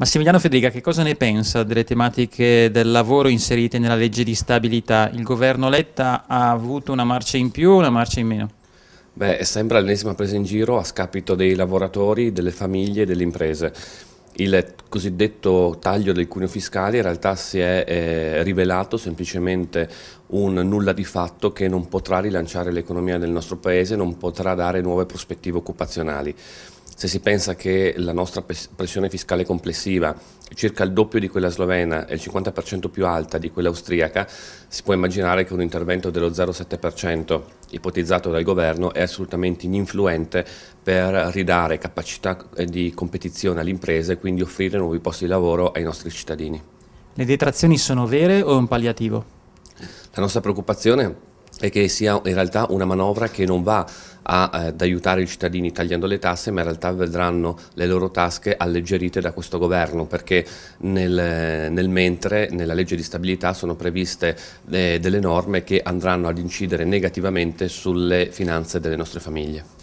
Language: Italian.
Massimiliano Federica, che cosa ne pensa delle tematiche del lavoro inserite nella legge di stabilità? Il governo Letta ha avuto una marcia in più o una marcia in meno? Beh, sembra l'ennesima presa in giro a scapito dei lavoratori, delle famiglie e delle imprese. Il cosiddetto taglio del cuneo fiscale in realtà si è eh, rivelato semplicemente un nulla di fatto che non potrà rilanciare l'economia del nostro paese, non potrà dare nuove prospettive occupazionali se si pensa che la nostra pressione fiscale complessiva è circa il doppio di quella slovena e il 50% più alta di quella austriaca, si può immaginare che un intervento dello 0,7% ipotizzato dal governo è assolutamente ininfluente per ridare capacità di competizione alle imprese e quindi offrire nuovi posti di lavoro ai nostri cittadini. Le detrazioni sono vere o è un palliativo? La nostra preoccupazione e che sia in realtà una manovra che non va a, eh, ad aiutare i cittadini tagliando le tasse, ma in realtà vedranno le loro tasche alleggerite da questo governo, perché nel, nel mentre nella legge di stabilità sono previste eh, delle norme che andranno ad incidere negativamente sulle finanze delle nostre famiglie.